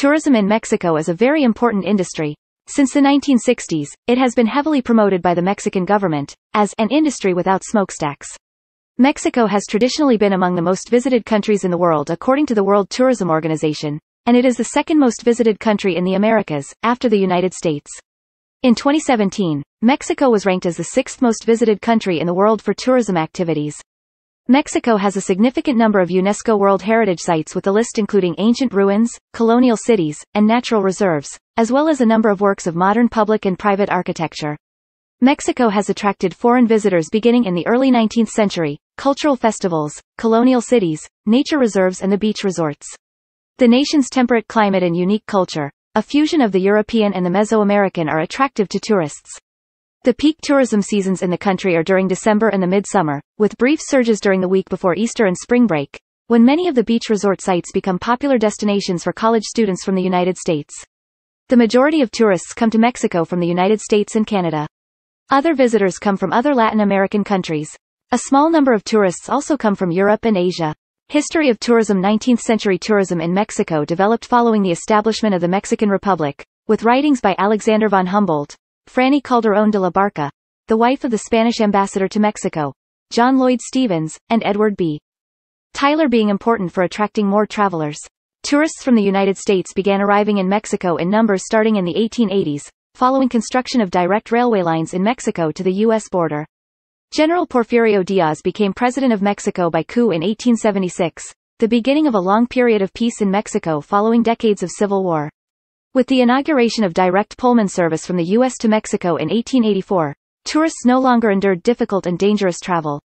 Tourism in Mexico is a very important industry. Since the 1960s, it has been heavily promoted by the Mexican government, as an industry without smokestacks. Mexico has traditionally been among the most visited countries in the world according to the World Tourism Organization, and it is the second most visited country in the Americas, after the United States. In 2017, Mexico was ranked as the sixth most visited country in the world for tourism activities, Mexico has a significant number of UNESCO World Heritage Sites with a list including ancient ruins, colonial cities, and natural reserves, as well as a number of works of modern public and private architecture. Mexico has attracted foreign visitors beginning in the early 19th century, cultural festivals, colonial cities, nature reserves and the beach resorts. The nation's temperate climate and unique culture, a fusion of the European and the Mesoamerican are attractive to tourists. The peak tourism seasons in the country are during December and the midsummer, with brief surges during the week before Easter and spring break, when many of the beach resort sites become popular destinations for college students from the United States. The majority of tourists come to Mexico from the United States and Canada. Other visitors come from other Latin American countries. A small number of tourists also come from Europe and Asia. History of tourism 19th century tourism in Mexico developed following the establishment of the Mexican Republic, with writings by Alexander von Humboldt, Franny Calderón de la Barca, the wife of the Spanish ambassador to Mexico, John Lloyd Stevens, and Edward B. Tyler being important for attracting more travelers. Tourists from the United States began arriving in Mexico in numbers starting in the 1880s, following construction of direct railway lines in Mexico to the U.S. border. General Porfirio Diaz became president of Mexico by coup in 1876, the beginning of a long period of peace in Mexico following decades of civil war. With the inauguration of direct Pullman service from the U.S. to Mexico in 1884, tourists no longer endured difficult and dangerous travel.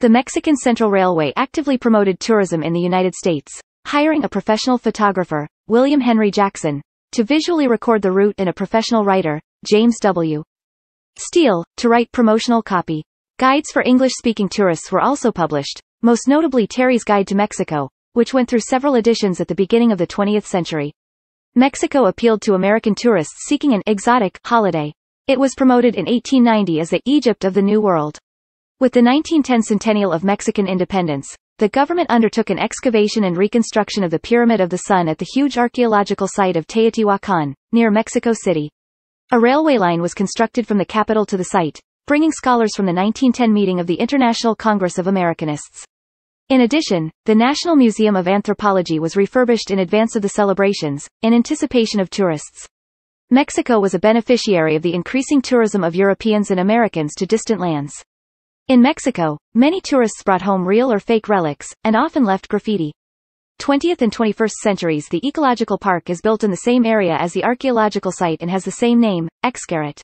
The Mexican Central Railway actively promoted tourism in the United States, hiring a professional photographer, William Henry Jackson, to visually record the route and a professional writer, James W. Steele, to write promotional copy. Guides for English-speaking tourists were also published, most notably Terry's Guide to Mexico, which went through several editions at the beginning of the 20th century. Mexico appealed to American tourists seeking an exotic holiday. It was promoted in 1890 as the Egypt of the New World. With the 1910 centennial of Mexican independence, the government undertook an excavation and reconstruction of the Pyramid of the Sun at the huge archaeological site of Teotihuacan, near Mexico City. A railway line was constructed from the capital to the site, bringing scholars from the 1910 meeting of the International Congress of Americanists. In addition, the National Museum of Anthropology was refurbished in advance of the celebrations, in anticipation of tourists. Mexico was a beneficiary of the increasing tourism of Europeans and Americans to distant lands. In Mexico, many tourists brought home real or fake relics, and often left graffiti. 20th and 21st centuries The ecological park is built in the same area as the archaeological site and has the same name, Xcaret.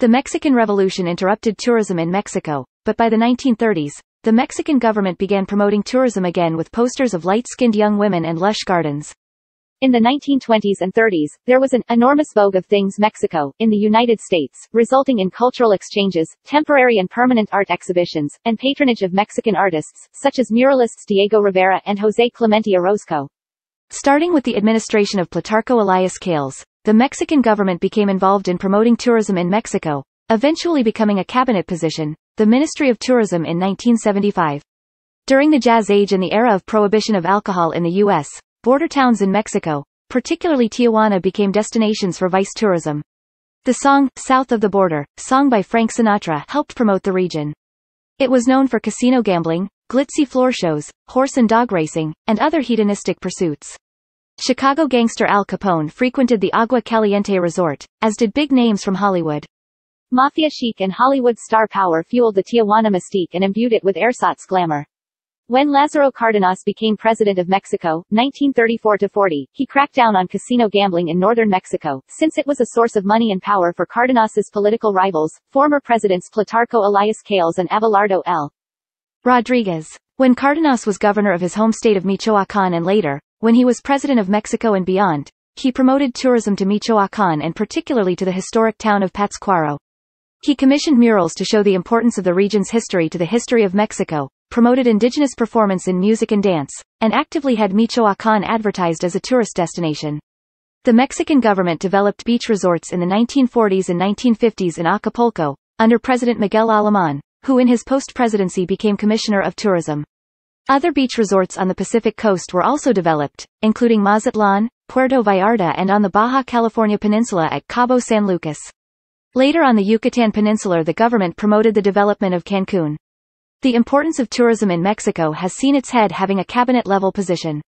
The Mexican Revolution interrupted tourism in Mexico, but by the 1930s, the Mexican government began promoting tourism again with posters of light-skinned young women and lush gardens. In the 1920s and 30s, there was an enormous vogue of things Mexico in the United States, resulting in cultural exchanges, temporary and permanent art exhibitions, and patronage of Mexican artists, such as muralists Diego Rivera and José Clemente Orozco. Starting with the administration of Plutarco Elias Cales, the Mexican government became involved in promoting tourism in Mexico, eventually becoming a cabinet position, the Ministry of Tourism in 1975. During the Jazz Age and the era of prohibition of alcohol in the U.S., border towns in Mexico, particularly Tijuana became destinations for vice tourism. The song, South of the Border, sung by Frank Sinatra helped promote the region. It was known for casino gambling, glitzy floor shows, horse and dog racing, and other hedonistic pursuits. Chicago gangster Al Capone frequented the Agua Caliente Resort, as did big names from Hollywood. Mafia chic and Hollywood star power fueled the Tijuana mystique and imbued it with ersatz glamour. When Lázaro Cárdenas became president of Mexico, 1934-40, he cracked down on casino gambling in northern Mexico, since it was a source of money and power for Cárdenas's political rivals, former presidents Plutarco Elias Cales and Abelardo L. Rodriguez. When Cárdenas was governor of his home state of Michoacán and later, when he was president of Mexico and beyond, he promoted tourism to Michoacán and particularly to the historic town of Pátzcuaro, he commissioned murals to show the importance of the region's history to the history of Mexico, promoted indigenous performance in music and dance, and actively had Michoacán advertised as a tourist destination. The Mexican government developed beach resorts in the 1940s and 1950s in Acapulco, under President Miguel Alemán, who in his post-presidency became Commissioner of Tourism. Other beach resorts on the Pacific coast were also developed, including Mazatlan, Puerto Vallarta and on the Baja California Peninsula at Cabo San Lucas. Later on the Yucatan Peninsula the government promoted the development of Cancun. The importance of tourism in Mexico has seen its head having a cabinet-level position.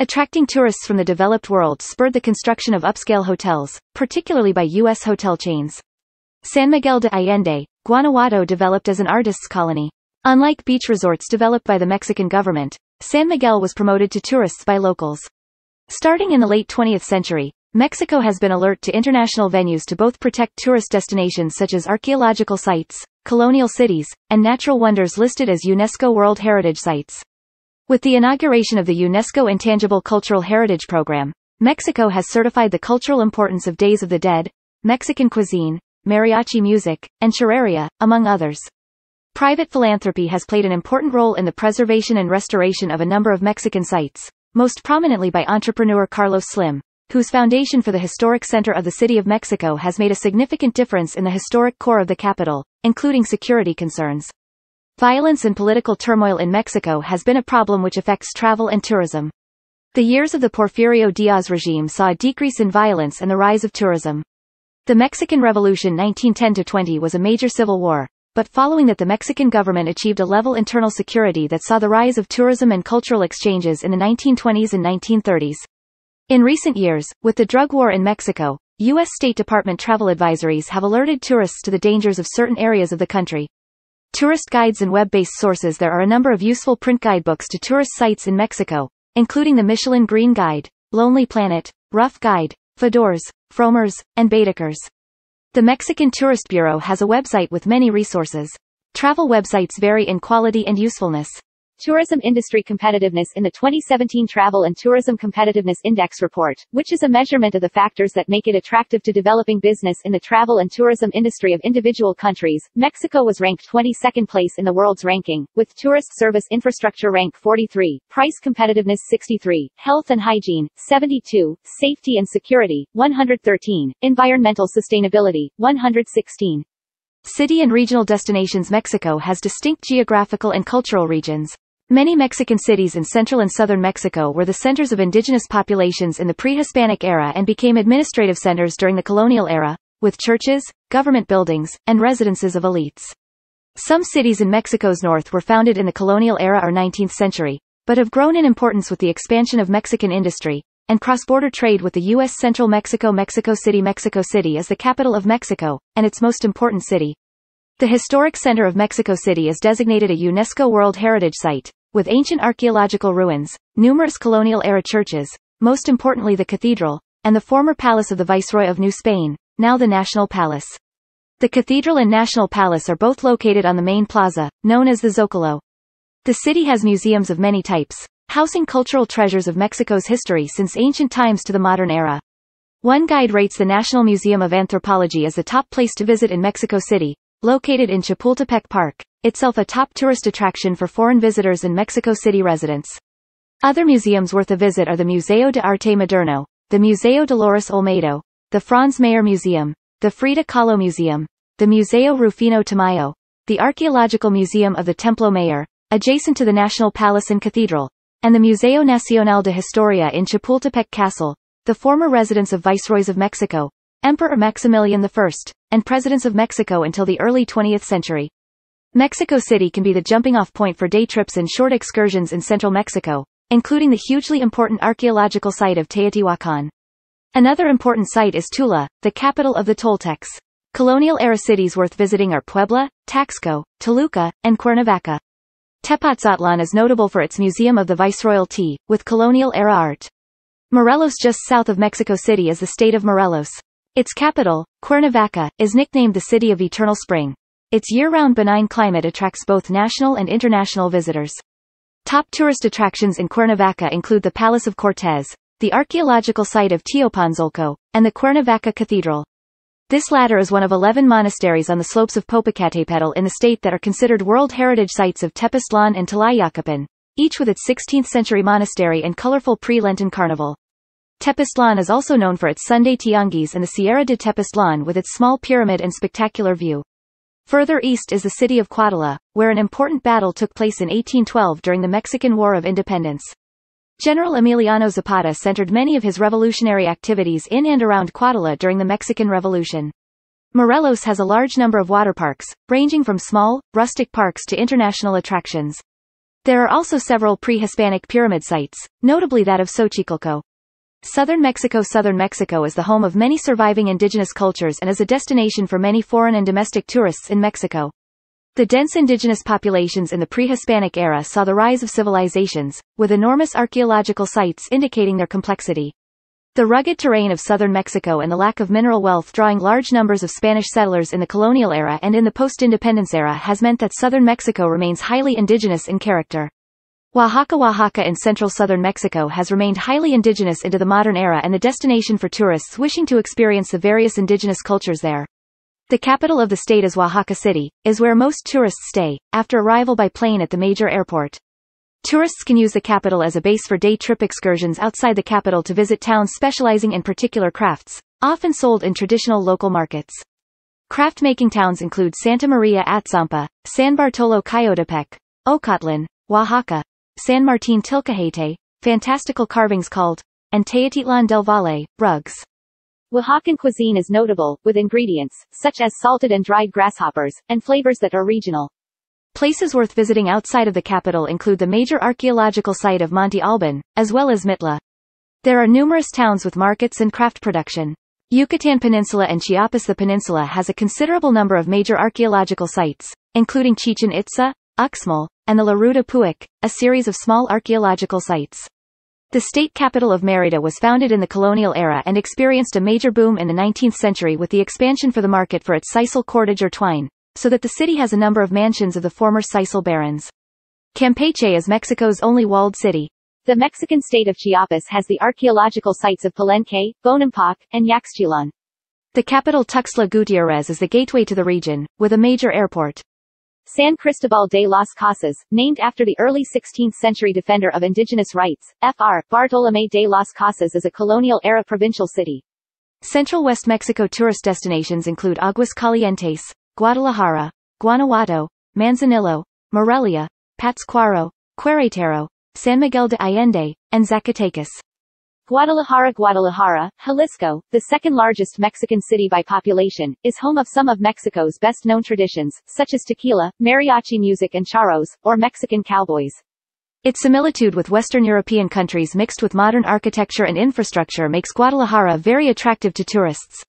Attracting tourists from the developed world spurred the construction of upscale hotels, particularly by U.S. hotel chains. San Miguel de Allende, Guanajuato developed as an artist's colony. Unlike beach resorts developed by the Mexican government, San Miguel was promoted to tourists by locals. Starting in the late 20th century, Mexico has been alert to international venues to both protect tourist destinations such as archaeological sites, colonial cities, and natural wonders listed as UNESCO World Heritage Sites. With the inauguration of the UNESCO Intangible Cultural Heritage Program, Mexico has certified the cultural importance of Days of the Dead, Mexican cuisine, mariachi music, and chararia, among others. Private philanthropy has played an important role in the preservation and restoration of a number of Mexican sites, most prominently by entrepreneur Carlos Slim, whose foundation for the historic center of the City of Mexico has made a significant difference in the historic core of the capital, including security concerns. Violence and political turmoil in Mexico has been a problem which affects travel and tourism. The years of the Porfirio Diaz regime saw a decrease in violence and the rise of tourism. The Mexican Revolution 1910-20 was a major civil war, but following that the Mexican government achieved a level internal security that saw the rise of tourism and cultural exchanges in the 1920s and 1930s. In recent years, with the drug war in Mexico, U.S. State Department travel advisories have alerted tourists to the dangers of certain areas of the country. Tourist guides and web-based sources There are a number of useful print guidebooks to tourist sites in Mexico, including the Michelin Green Guide, Lonely Planet, Rough Guide, Fedors, Fromers, and Baedekers. The Mexican Tourist Bureau has a website with many resources. Travel websites vary in quality and usefulness. Tourism Industry Competitiveness in the 2017 Travel and Tourism Competitiveness Index Report, which is a measurement of the factors that make it attractive to developing business in the travel and tourism industry of individual countries, Mexico was ranked 22nd place in the world's ranking, with tourist service infrastructure rank 43, price competitiveness 63, health and hygiene, 72, safety and security, 113, environmental sustainability, 116, City and regional destinations Mexico has distinct geographical and cultural regions, Many Mexican cities in central and southern Mexico were the centers of indigenous populations in the pre-Hispanic era and became administrative centers during the colonial era, with churches, government buildings, and residences of elites. Some cities in Mexico's north were founded in the colonial era or 19th century, but have grown in importance with the expansion of Mexican industry, and cross-border trade with the U.S. Central Mexico Mexico City Mexico City is the capital of Mexico, and its most important city, the historic center of Mexico City is designated a UNESCO World Heritage Site, with ancient archaeological ruins, numerous colonial-era churches, most importantly the cathedral, and the former palace of the Viceroy of New Spain, now the National Palace. The cathedral and National Palace are both located on the main plaza, known as the Zocalo. The city has museums of many types, housing cultural treasures of Mexico's history since ancient times to the modern era. One guide rates the National Museum of Anthropology as the top place to visit in Mexico City, located in Chapultepec Park, itself a top tourist attraction for foreign visitors and Mexico City residents. Other museums worth a visit are the Museo de Arte Moderno, the Museo Dolores Olmedo, the Franz Mayer Museum, the Frida Kahlo Museum, the Museo Rufino Tamayo, the Archaeological Museum of the Templo Mayor, adjacent to the National Palace and Cathedral, and the Museo Nacional de Historia in Chapultepec Castle, the former residence of Viceroys of Mexico, Emperor Maximilian I, and presidents of Mexico until the early 20th century. Mexico City can be the jumping-off point for day trips and short excursions in central Mexico, including the hugely important archaeological site of Teotihuacan. Another important site is Tula, the capital of the Toltecs. Colonial-era cities worth visiting are Puebla, Taxco, Toluca, and Cuernavaca. Tepoztlan is notable for its Museum of the Viceroyalty, with colonial-era art. Morelos just south of Mexico City is the state of Morelos. Its capital, Cuernavaca, is nicknamed the City of Eternal Spring. Its year-round benign climate attracts both national and international visitors. Top tourist attractions in Cuernavaca include the Palace of Cortez, the archaeological site of Teopanzolco, and the Cuernavaca Cathedral. This latter is one of 11 monasteries on the slopes of Popocatépetl in the state that are considered World Heritage Sites of Tepoztlan and Tlayacapan, each with its 16th-century monastery and colorful pre-Lenten carnival. Tepoztlan is also known for its Sunday tianguis and the Sierra de Tepoztlan with its small pyramid and spectacular view. Further east is the city of Cuautla, where an important battle took place in 1812 during the Mexican War of Independence. General Emiliano Zapata centered many of his revolutionary activities in and around Cuautla during the Mexican Revolution. Morelos has a large number of water parks, ranging from small, rustic parks to international attractions. There are also several pre-Hispanic pyramid sites, notably that of Xochicalco. Southern Mexico Southern Mexico is the home of many surviving indigenous cultures and is a destination for many foreign and domestic tourists in Mexico. The dense indigenous populations in the pre-Hispanic era saw the rise of civilizations, with enormous archaeological sites indicating their complexity. The rugged terrain of southern Mexico and the lack of mineral wealth drawing large numbers of Spanish settlers in the colonial era and in the post-independence era has meant that southern Mexico remains highly indigenous in character. Oaxaca Oaxaca in central southern Mexico has remained highly indigenous into the modern era and the destination for tourists wishing to experience the various indigenous cultures there. The capital of the state is Oaxaca City, is where most tourists stay, after arrival by plane at the major airport. Tourists can use the capital as a base for day trip excursions outside the capital to visit towns specializing in particular crafts, often sold in traditional local markets. Craft-making towns include Santa Maria Atzampa, San Bartolo Coyotepec, Ocotlan, Oaxaca, San Martin Tilcajete, fantastical carvings called, and Teotitlan del Valle, rugs. Oaxacan cuisine is notable, with ingredients, such as salted and dried grasshoppers, and flavors that are regional. Places worth visiting outside of the capital include the major archaeological site of Monte Alban, as well as Mitla. There are numerous towns with markets and craft production. Yucatan Peninsula and Chiapas The peninsula has a considerable number of major archaeological sites, including Chichen Itza, Uxmal, and the Laruta Puik, a series of small archaeological sites. The state capital of Merida was founded in the colonial era and experienced a major boom in the 19th century with the expansion for the market for its sisal cordage or twine, so that the city has a number of mansions of the former sisal barons. Campeche is Mexico's only walled city. The Mexican state of Chiapas has the archaeological sites of Palenque, Bonampak, and Yaxchilan. The capital Tuxtla Gutiérrez is the gateway to the region, with a major airport. San Cristobal de las Casas, named after the early 16th-century defender of indigenous rights, Fr. Bartolomé de las Casas is a colonial-era provincial city. Central West Mexico tourist destinations include Aguas Calientes, Guadalajara, Guanajuato, Manzanillo, Morelia, Pátzcuaro, Querétaro, San Miguel de Allende, and Zacatecas. Guadalajara Guadalajara, Jalisco, the second largest Mexican city by population, is home of some of Mexico's best-known traditions, such as tequila, mariachi music and charros, or Mexican cowboys. Its similitude with Western European countries mixed with modern architecture and infrastructure makes Guadalajara very attractive to tourists.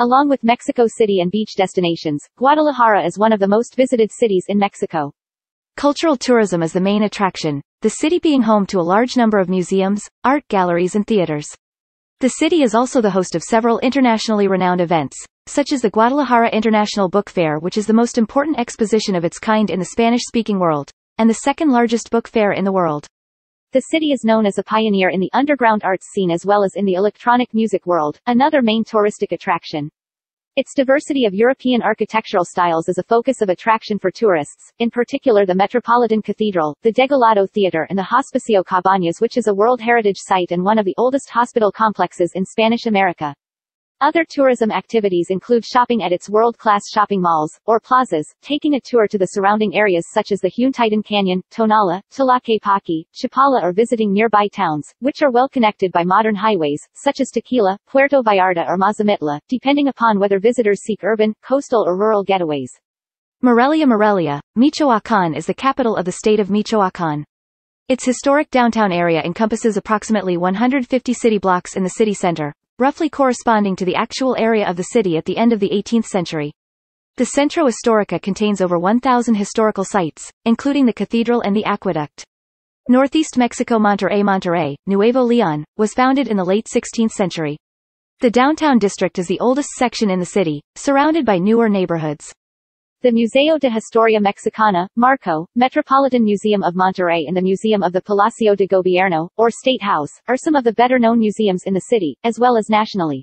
Along with Mexico City and beach destinations, Guadalajara is one of the most visited cities in Mexico. Cultural tourism is the main attraction, the city being home to a large number of museums, art galleries and theaters. The city is also the host of several internationally renowned events, such as the Guadalajara International Book Fair which is the most important exposition of its kind in the Spanish-speaking world, and the second largest book fair in the world. The city is known as a pioneer in the underground arts scene as well as in the electronic music world, another main touristic attraction. Its diversity of European architectural styles is a focus of attraction for tourists, in particular the Metropolitan Cathedral, the Degolado Theatre and the Hospicio Cabañas which is a World Heritage Site and one of the oldest hospital complexes in Spanish America. Other tourism activities include shopping at its world-class shopping malls, or plazas, taking a tour to the surrounding areas such as the Titan Canyon, Tonala, Paki, Chapala or visiting nearby towns, which are well connected by modern highways, such as Tequila, Puerto Vallarta or Mazamitla, depending upon whether visitors seek urban, coastal or rural getaways. Morelia Morelia, Michoacán is the capital of the state of Michoacán. Its historic downtown area encompasses approximately 150 city blocks in the city center, roughly corresponding to the actual area of the city at the end of the 18th century. The Centro Histórica contains over 1,000 historical sites, including the cathedral and the aqueduct. Northeast Mexico Monterrey Monterrey, Nuevo León, was founded in the late 16th century. The downtown district is the oldest section in the city, surrounded by newer neighborhoods the Museo de Historia Mexicana, Marco, Metropolitan Museum of Monterrey and the Museum of the Palacio de Gobierno, or State House, are some of the better-known museums in the city, as well as nationally.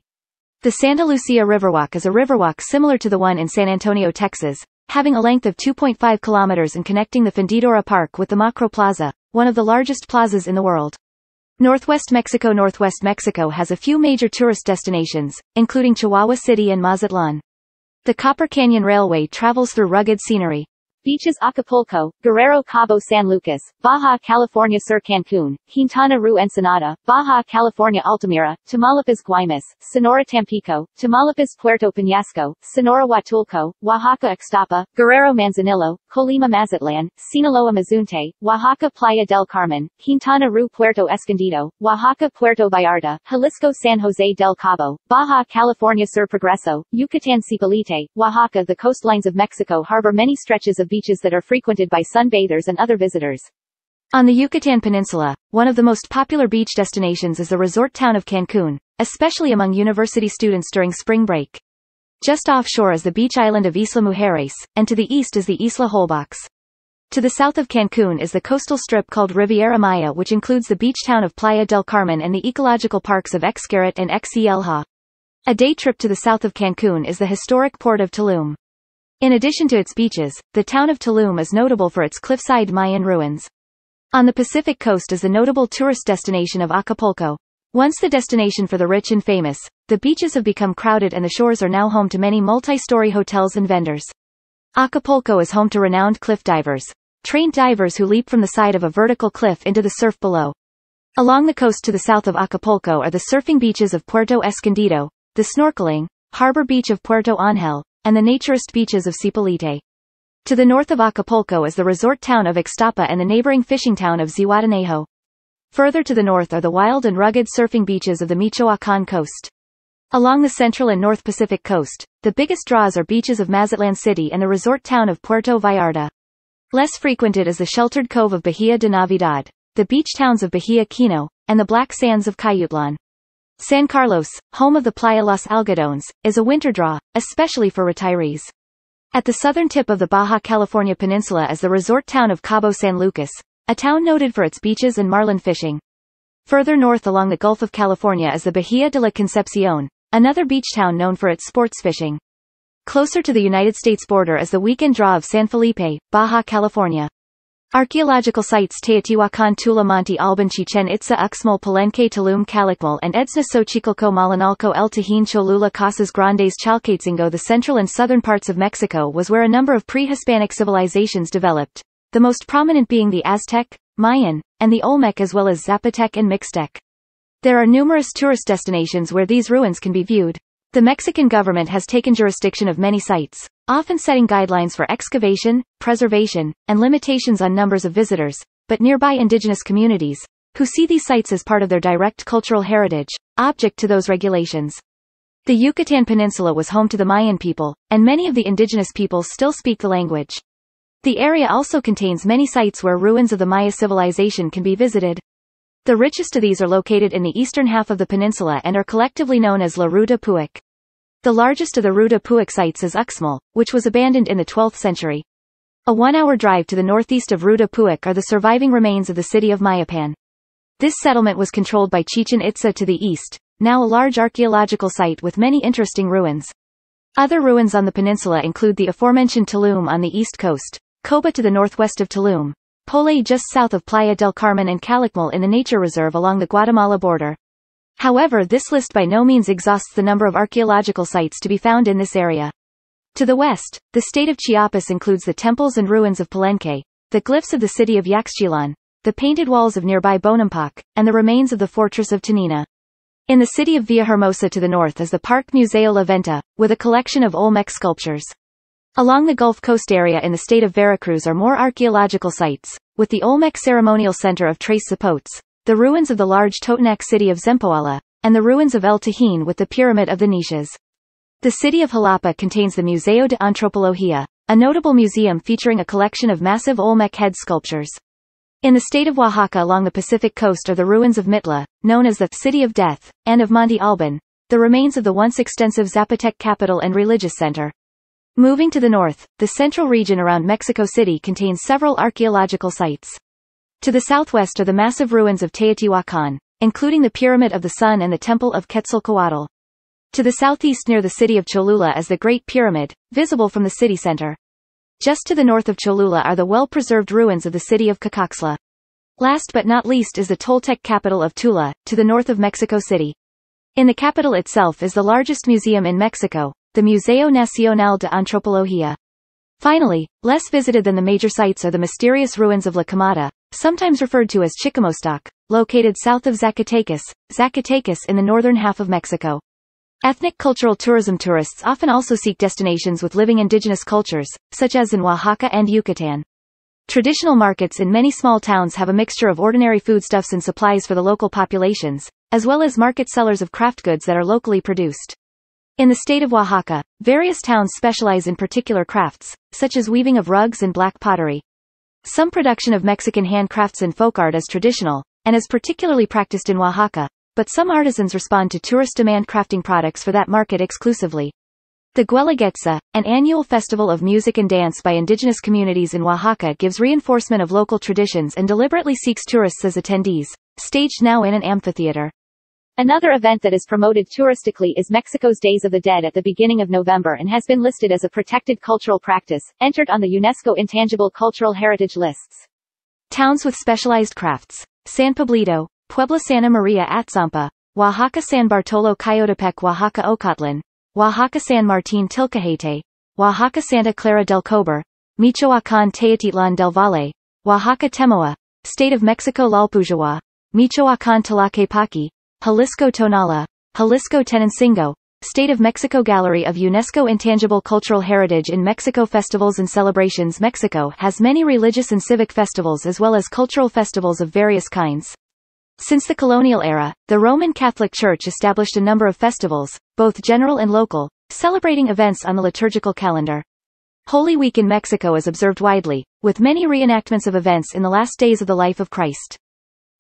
The Santa Lucia Riverwalk is a riverwalk similar to the one in San Antonio, Texas, having a length of 2.5 kilometers and connecting the Fundidora Park with the Macro Plaza, one of the largest plazas in the world. Northwest Mexico Northwest Mexico has a few major tourist destinations, including Chihuahua City and Mazatlan. The Copper Canyon Railway travels through rugged scenery, Beaches Acapulco, Guerrero Cabo San Lucas, Baja California Sur Cancun, Quintana Roo Ensenada, Baja California Altamira, Tamaulipas Guaymas, Sonora Tampico, Tamaulipas Puerto Peñasco, Sonora Huatulco, Oaxaca Ixtapa, Guerrero Manzanillo, Colima Mazatlan, Sinaloa Mazunte, Oaxaca Playa del Carmen, Quintana Roo Puerto Escondido, Oaxaca Puerto Vallarta, Jalisco San Jose del Cabo, Baja California Sur Progreso, Yucatan Cipolite, Oaxaca The coastlines of Mexico harbor many stretches of beaches that are frequented by sunbathers and other visitors. On the Yucatan Peninsula, one of the most popular beach destinations is the resort town of Cancun, especially among university students during spring break. Just offshore is the beach island of Isla Mujeres, and to the east is the Isla Holbox. To the south of Cancun is the coastal strip called Riviera Maya which includes the beach town of Playa del Carmen and the ecological parks of Xcaret and Xelha. A day trip to the south of Cancun is the historic port of Tulum. In addition to its beaches, the town of Tulum is notable for its cliffside Mayan ruins. On the Pacific coast is the notable tourist destination of Acapulco. Once the destination for the rich and famous, the beaches have become crowded and the shores are now home to many multi-story hotels and vendors. Acapulco is home to renowned cliff divers, trained divers who leap from the side of a vertical cliff into the surf below. Along the coast to the south of Acapulco are the surfing beaches of Puerto Escondido, the snorkeling, harbor beach of Puerto Angel, and the naturist beaches of Cipolite. To the north of Acapulco is the resort town of Ixtapa and the neighboring fishing town of Zihuatanejo. Further to the north are the wild and rugged surfing beaches of the Michoacán coast. Along the central and north Pacific coast, the biggest draws are beaches of Mazatlan City and the resort town of Puerto Vallarta. Less frequented is the sheltered cove of Bahia de Navidad, the beach towns of Bahia Quino, and the black sands of Cayutlan. San Carlos, home of the Playa Los Algodones, is a winter draw, especially for retirees. At the southern tip of the Baja California Peninsula is the resort town of Cabo San Lucas, a town noted for its beaches and marlin fishing. Further north along the Gulf of California is the Bahia de la Concepcion, another beach town known for its sports fishing. Closer to the United States border is the weekend draw of San Felipe, Baja California. Archaeological sites Teotihuacan Monte Alban Chichen Itza Uxmal Palenque Tulum Calakmal and Edsna Xochicalco Malinalco El Tajín Cholula Casas Grandes Chalcatzingo The central and southern parts of Mexico was where a number of pre-Hispanic civilizations developed, the most prominent being the Aztec, Mayan, and the Olmec as well as Zapotec and Mixtec. There are numerous tourist destinations where these ruins can be viewed. The Mexican government has taken jurisdiction of many sites, often setting guidelines for excavation, preservation, and limitations on numbers of visitors, but nearby indigenous communities, who see these sites as part of their direct cultural heritage, object to those regulations. The Yucatan Peninsula was home to the Mayan people, and many of the indigenous peoples still speak the language. The area also contains many sites where ruins of the Maya civilization can be visited. The richest of these are located in the eastern half of the peninsula and are collectively known as La Ruta Puic. The largest of the Ruta Puig sites is Uxmal, which was abandoned in the 12th century. A one-hour drive to the northeast of Ruta Puig are the surviving remains of the city of Mayapan. This settlement was controlled by Chichen Itza to the east, now a large archaeological site with many interesting ruins. Other ruins on the peninsula include the aforementioned Tulum on the east coast, Coba to the northwest of Tulum, Pole just south of Playa del Carmen and Calakmul in the nature reserve along the Guatemala border, However this list by no means exhausts the number of archaeological sites to be found in this area. To the west, the state of Chiapas includes the temples and ruins of Palenque, the glyphs of the city of Yaxchilan, the painted walls of nearby Bonampak, and the remains of the fortress of Tanina. In the city of Villahermosa to the north is the Parque Museo La Venta, with a collection of Olmec sculptures. Along the Gulf Coast area in the state of Veracruz are more archaeological sites, with the Olmec Ceremonial Center of Tres Zapotes, the ruins of the large Totonac city of Zempoala, and the ruins of El Tahin with the Pyramid of the Niches. The city of Jalapa contains the Museo de Antropología, a notable museum featuring a collection of massive Olmec head sculptures. In the state of Oaxaca along the Pacific coast are the ruins of Mitla, known as the City of Death, and of Monte Alban, the remains of the once extensive Zapotec capital and religious center. Moving to the north, the central region around Mexico City contains several archaeological sites. To the southwest are the massive ruins of Teotihuacan, including the Pyramid of the Sun and the Temple of Quetzalcoatl. To the southeast near the city of Cholula is the Great Pyramid, visible from the city center. Just to the north of Cholula are the well-preserved ruins of the city of Cacaxla. Last but not least is the Toltec capital of Tula, to the north of Mexico City. In the capital itself is the largest museum in Mexico, the Museo Nacional de Antropología. Finally, less visited than the major sites are the mysterious ruins of La Camada, sometimes referred to as Chicamostoc, located south of Zacatecas, Zacatecas in the northern half of Mexico. Ethnic cultural tourism tourists often also seek destinations with living indigenous cultures, such as in Oaxaca and Yucatan. Traditional markets in many small towns have a mixture of ordinary foodstuffs and supplies for the local populations, as well as market sellers of craft goods that are locally produced. In the state of Oaxaca, various towns specialize in particular crafts, such as weaving of rugs and black pottery, some production of Mexican handcrafts and folk art is traditional, and is particularly practiced in Oaxaca, but some artisans respond to tourist demand crafting products for that market exclusively. The Guelaguetza, an annual festival of music and dance by indigenous communities in Oaxaca gives reinforcement of local traditions and deliberately seeks tourists as attendees, staged now in an amphitheater. Another event that is promoted touristically is Mexico's Days of the Dead at the beginning of November and has been listed as a protected cultural practice, entered on the UNESCO Intangible Cultural Heritage lists. Towns with specialized crafts. San Pablito, Puebla Santa Maria Atzampa, Oaxaca San Bartolo Coyotepec Oaxaca Ocotlan, Oaxaca San Martin Tilcajete, Oaxaca Santa Clara del Cobre, Michoacán Teotitlan del Valle, Oaxaca Temoa, State of Mexico Lalpujawa, Michoacán Tlaquepaqui, Jalisco Tonala, Jalisco Tenancingo, State of Mexico Gallery of UNESCO Intangible Cultural Heritage in Mexico Festivals and Celebrations Mexico has many religious and civic festivals as well as cultural festivals of various kinds. Since the colonial era, the Roman Catholic Church established a number of festivals, both general and local, celebrating events on the liturgical calendar. Holy Week in Mexico is observed widely, with many reenactments of events in the last days of the life of Christ.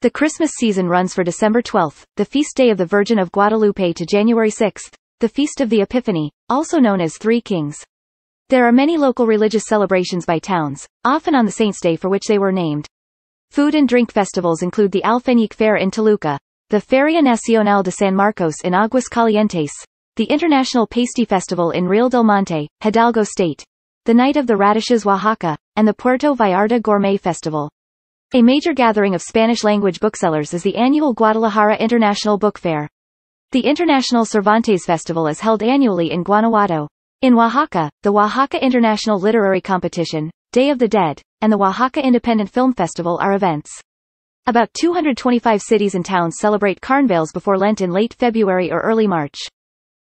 The Christmas season runs for December 12, the feast day of the Virgin of Guadalupe to January 6, the Feast of the Epiphany, also known as Three Kings. There are many local religious celebrations by towns, often on the saint's day for which they were named. Food and drink festivals include the Alfenique Fair in Toluca, the Feria Nacional de San Marcos in Aguas Calientes, the International Pasty Festival in Real del Monte, Hidalgo State, the Night of the Radishes Oaxaca, and the Puerto Vallarta Gourmet Festival. A major gathering of Spanish-language booksellers is the annual Guadalajara International Book Fair. The International Cervantes Festival is held annually in Guanajuato. In Oaxaca, the Oaxaca International Literary Competition, Day of the Dead, and the Oaxaca Independent Film Festival are events. About 225 cities and towns celebrate carnivals before Lent in late February or early March.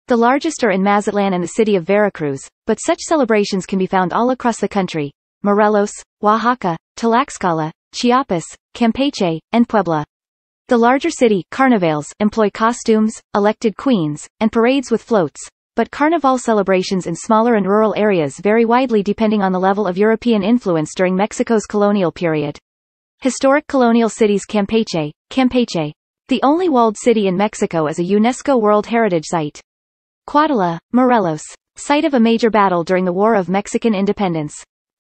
The largest are in Mazatlan and the city of Veracruz, but such celebrations can be found all across the country. Morelos, Oaxaca, Tlaxcala, Chiapas, Campeche, and Puebla. The larger city carnivals employ costumes, elected queens, and parades with floats, but carnival celebrations in smaller and rural areas vary widely depending on the level of European influence during Mexico's colonial period. Historic colonial cities Campeche, Campeche, the only walled city in Mexico is a UNESCO World Heritage Site. Cuautla, Morelos, site of a major battle during the War of Mexican Independence.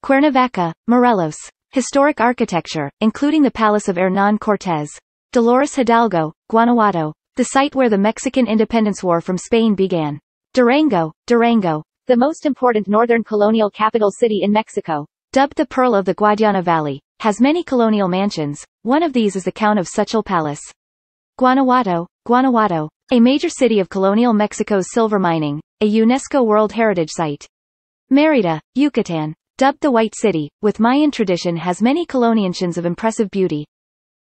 Cuernavaca, Morelos, Historic architecture, including the Palace of Hernán Cortés, Dolores Hidalgo, Guanajuato, the site where the Mexican independence war from Spain began. Durango, Durango, the most important northern colonial capital city in Mexico, dubbed the Pearl of the Guadiana Valley, has many colonial mansions, one of these is the Count of Suchil Palace. Guanajuato, Guanajuato, a major city of colonial Mexico's silver mining, a UNESCO World Heritage Site. Mérida, Yucatan, dubbed the White City, with Mayan tradition has many coloniations of impressive beauty.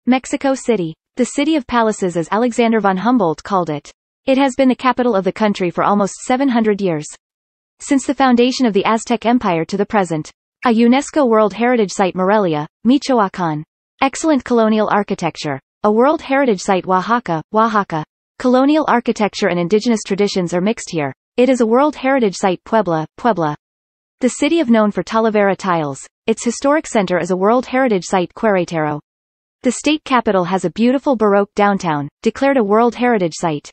Mexico City. The City of Palaces as Alexander von Humboldt called it. It has been the capital of the country for almost 700 years. Since the foundation of the Aztec Empire to the present. A UNESCO World Heritage Site Morelia, Michoacán. Excellent colonial architecture. A World Heritage Site Oaxaca, Oaxaca. Colonial architecture and indigenous traditions are mixed here. It is a World Heritage Site Puebla, Puebla. The city of known for Talavera tiles, its historic center is a World Heritage Site Querétaro. The state capital has a beautiful Baroque downtown, declared a World Heritage Site.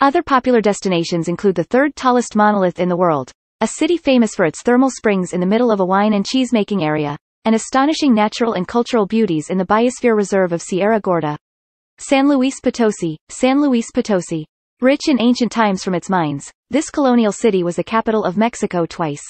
Other popular destinations include the third tallest monolith in the world, a city famous for its thermal springs in the middle of a wine and cheese-making area, and astonishing natural and cultural beauties in the Biosphere Reserve of Sierra Gorda. San Luis Potosi, San Luis Potosi. Rich in ancient times from its mines, this colonial city was the capital of Mexico twice.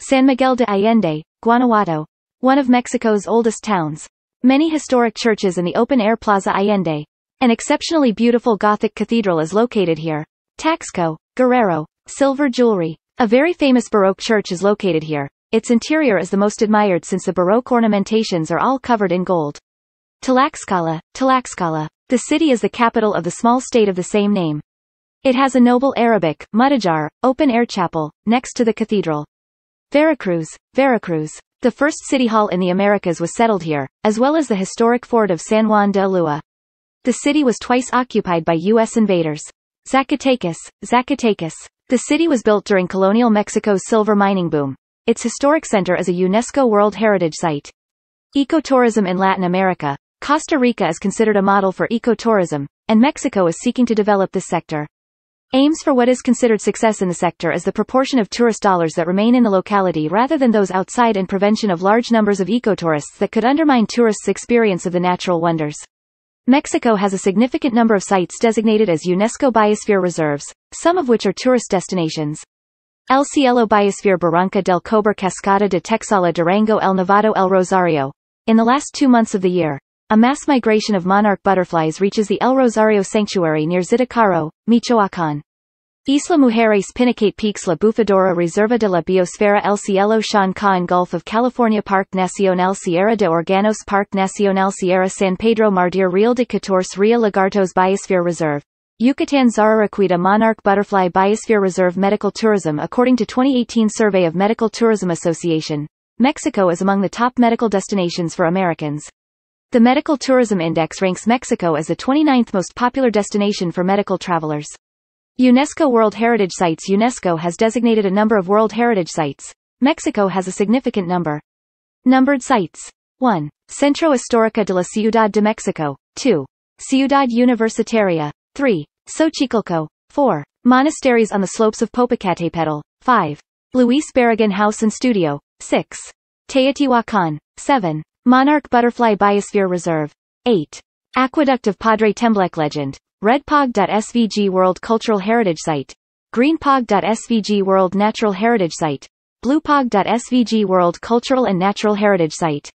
San Miguel de Allende, Guanajuato, one of Mexico's oldest towns, many historic churches in the open-air Plaza Allende. An exceptionally beautiful Gothic cathedral is located here. Taxco, Guerrero, silver jewelry. A very famous Baroque church is located here. Its interior is the most admired since the Baroque ornamentations are all covered in gold. Tlaxcala, Tlaxcala. The city is the capital of the small state of the same name. It has a noble Arabic, Mudajar, open-air chapel, next to the cathedral. Veracruz, Veracruz. The first city hall in the Americas was settled here, as well as the historic fort of San Juan de Lua. The city was twice occupied by U.S. invaders. Zacatecas, Zacatecas. The city was built during colonial Mexico's silver mining boom. Its historic center is a UNESCO World Heritage Site. Ecotourism in Latin America. Costa Rica is considered a model for ecotourism, and Mexico is seeking to develop this sector aims for what is considered success in the sector is the proportion of tourist dollars that remain in the locality rather than those outside and prevention of large numbers of ecotourists that could undermine tourists' experience of the natural wonders. Mexico has a significant number of sites designated as UNESCO Biosphere Reserves, some of which are tourist destinations. El Cielo Biosphere Barranca del Cobre Cascada de Texala Durango El Novato El Rosario. In the last two months of the year, a mass migration of monarch butterflies reaches the El Rosario Sanctuary near Zitácaro, Michoacán. Isla Mujeres Pinacate Peaks La Bufadora Reserva de la Biosfera El Cielo Khan Gulf of California Park Nacional Sierra de Organos Park Nacional Sierra San Pedro Martir Real de Catorce Ria Lagartos Biosphere Reserve Yucatan Zararaquita Monarch Butterfly Biosphere Reserve Medical Tourism According to 2018 survey of Medical Tourism Association, Mexico is among the top medical destinations for Americans. The Medical Tourism Index ranks Mexico as the 29th most popular destination for medical travelers. UNESCO World Heritage Sites UNESCO has designated a number of World Heritage Sites. Mexico has a significant number. Numbered sites. 1. Centro Histórico de la Ciudad de Mexico. 2. Ciudad Universitaria. 3. Xochicalco. 4. Monasteries on the slopes of Popocatépetl. 5. Luis Barragan House and Studio. 6. Teotihuacan. 7. Monarch Butterfly Biosphere Reserve. 8. Aqueduct of Padre Temblec Legend. Redpog.svg World Cultural Heritage Site. Greenpog.svg World Natural Heritage Site. Bluepog.svg World Cultural and Natural Heritage Site.